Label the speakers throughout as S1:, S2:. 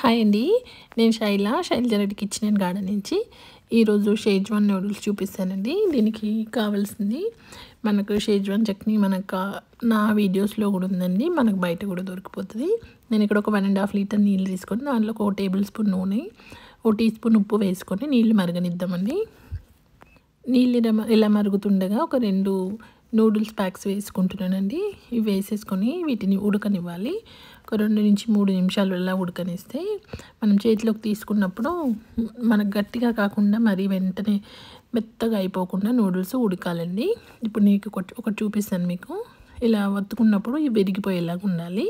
S1: hi అండి నేను Shaila Shailaja Reddy kitchen and garden నుంచి ఈరోజు షేజ్వాన్ నూడిల్స్ చూపిస్తానండి దీనికి కావాల్సింది మనకు షేజ్వాన్ చట్నీ మనకు నా వీడియోస్లో కూడా ఉందండి మనకు బయట కూడా దొరికిపోతుంది నేను ఇక్కడ ఒక వన్ అండ్ హాఫ్ లీటర్ నీళ్ళు తీసుకొని దాంట్లో ఒక టేబుల్ స్పూన్ నూనె ఒక టీ స్పూన్ ఉప్పు వేసుకొని నీళ్ళు మరగనిద్దామండి నీళ్ళు ఇలా మరుగుతుండగా ఒక రెండు నూడిల్స్ ప్యాక్స్ వేసుకుంటున్నానండి ఇవి వేసేసుకొని వీటిని ఉడకనివ్వాలి ఒక రెండు నుంచి మూడు నిమిషాలు ఇలా ఉడకనిస్తే మనం చేతిలోకి తీసుకున్నప్పుడు మనకు గట్టిగా కాకుండా మరి వెంటనే మెత్తగా అయిపోకుండా నూడిల్స్ ఉడకాలండి ఇప్పుడు నీకు ఒకటి చూపిస్తాను మీకు ఇలా వత్తుకున్నప్పుడు ఇవి విరిగిపోయేలాగా ఉండాలి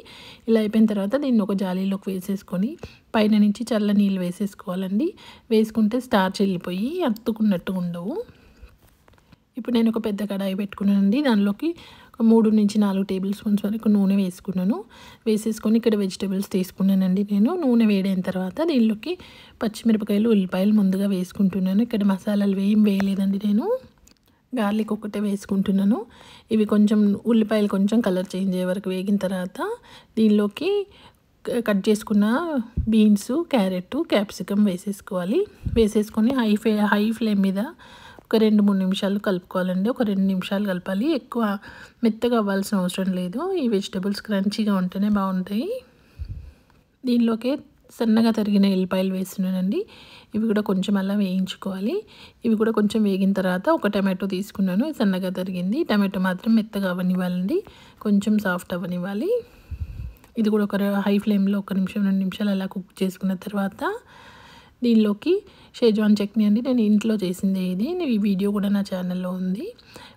S1: ఇలా అయిపోయిన తర్వాత దీన్ని ఒక జాలీలోకి వేసేసుకొని పైన నుంచి చల్ల నీళ్ళు వేసేసుకోవాలండి వేసుకుంటే స్టార్చ్ వెళ్ళిపోయి అత్తుకున్నట్టు ఉండవు ఇప్పుడు నేను ఒక పెద్ద కడాయి పెట్టుకున్నానండి దానిలోకి ఒక మూడు నుంచి నాలుగు టేబుల్ స్పూన్స్ వరకు నూనె వేసుకున్నాను వేసేసుకొని ఇక్కడ వెజిటేబుల్స్ తీసుకున్నానండి నేను నూనె వేడైన తర్వాత దీనిలోకి పచ్చిమిరపకాయలు ఉల్లిపాయలు ముందుగా వేసుకుంటున్నాను ఇక్కడ మసాలాలు ఏం వేయలేదండి నేను గార్లిక్ ఒకటే వేసుకుంటున్నాను ఇవి కొంచెం ఉల్లిపాయలు కొంచెం కలర్ చేంజ్ అయ్యే వరకు వేగిన తర్వాత దీనిలోకి కట్ చేసుకున్న బీన్స్ క్యారెట్ క్యాప్సికమ్ వేసేసుకోవాలి వేసేసుకొని హై ఫ్లే హై ఫ్లేమ్ మీద ఒక రెండు మూడు నిమిషాలు కలుపుకోవాలండి ఒక రెండు నిమిషాలు కలపాలి ఎక్కువ మెత్తగా అవ్వాల్సిన అవసరం లేదు ఈ వెజిటబుల్స్ క్రంచీగా ఉంటేనే బాగుంటాయి దీనిలోకే సన్నగా తరిగిన ఎల్లిపాయలు వేస్తున్నానండి ఇవి కూడా కొంచెం అలా వేయించుకోవాలి ఇవి కూడా కొంచెం వేగిన తర్వాత ఒక టమాటో తీసుకున్నాను సన్నగా తరిగింది టమాటో మాత్రం మెత్తగా అవ్వనివ్వాలండి కొంచెం సాఫ్ట్ అవ్వనివ్వాలి ఇది కూడా ఒక హై ఫ్లేమ్లో ఒక నిమిషం రెండు నిమిషాలు అలా కుక్ చేసుకున్న తర్వాత దీనిలోకి షేజ్వాన్ చట్నీ అండి నేను ఇంట్లో చేసింది ఇది ఈ వీడియో కూడా నా ఛానల్లో ఉంది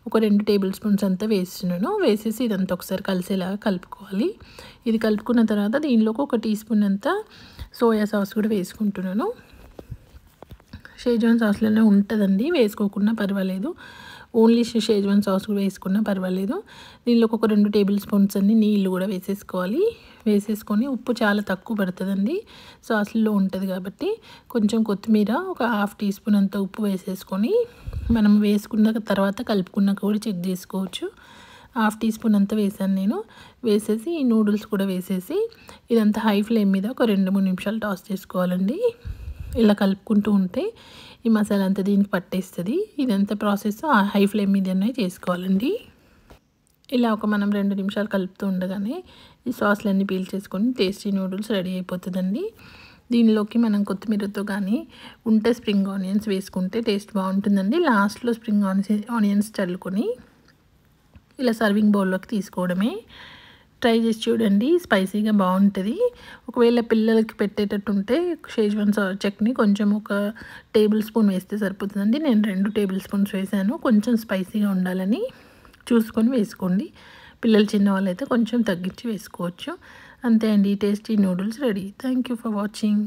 S1: ఒక రెండు టేబుల్ స్పూన్స్ అంతా వేస్తున్నాను వేసేసి ఇదంతా ఒకసారి కలిసేలాగా కలుపుకోవాలి ఇది కలుపుకున్న తర్వాత దీనిలోకి ఒక టీ స్పూన్ అంతా సోయా సాస్ కూడా వేసుకుంటున్నాను షేజ్వాన్ సాస్లోనే ఉంటుందండి వేసుకోకుండా పర్వాలేదు ఓన్లీ షేజ్వాన్ సాస్ కూడా వేసుకున్నా పర్వాలేదు దీనిలో ఒక రెండు టేబుల్ స్పూన్స్ అన్ని నీళ్ళు కూడా వేసేసుకోవాలి వేసేసుకొని ఉప్పు చాలా తక్కువ పడుతుందండి సాస్లో ఉంటుంది కాబట్టి కొంచెం కొత్తిమీర ఒక హాఫ్ టీ స్పూన్ అంత ఉప్పు వేసేసుకొని మనం వేసుకున్న తర్వాత కలుపుకున్నాక కూడా చెక్ చేసుకోవచ్చు హాఫ్ టీ స్పూన్ అంతా వేసాను నేను వేసేసి ఈ నూడిల్స్ కూడా వేసేసి ఇదంతా హై ఫ్లేమ్ మీద ఒక రెండు మూడు నిమిషాలు టాస్ చేసుకోవాలండి ఇలా కలుపుకుంటూ ఉంటే ఈ మసాలా అంతా దీనికి పట్టేస్తుంది ఇదంతా ప్రాసెస్ హై ఫ్లేమ్ మీద చేసుకోవాలండి ఇలా ఒక మనం రెండు నిమిషాలు కలుపుతూ ఉండగానే ఈ సాస్లన్నీ పీల్ చేసుకొని టేస్టీ నూడిల్స్ రెడీ అయిపోతుందండి దీనిలోకి మనం కొత్తిమీరతో కానీ ఉంటే స్ప్రింగ్ ఆనియన్స్ వేసుకుంటే టేస్ట్ బాగుంటుందండి లాస్ట్లో స్ప్రింగ్ ఆనియన్స్ ఆనియన్స్ చల్లుకొని ఇలా సర్వింగ్ బౌల్లోకి తీసుకోవడమే ట్రై చేసి చూడండి స్పైసీగా బాగుంటుంది ఒకవేళ పిల్లలకి పెట్టేటట్టు ఉంటే షేజ్వాన్ చట్నీ కొంచెం ఒక టేబుల్ స్పూన్ వేస్తే సరిపోతుందండి నేను రెండు టేబుల్ స్పూన్స్ వేసాను కొంచెం స్పైసీగా ఉండాలని చూసుకొని వేసుకోండి పిల్లలు చిన్నవాళ్ళైతే కొంచెం తగ్గించి వేసుకోవచ్చు అంతే అండి tasty noodles ready thank for watching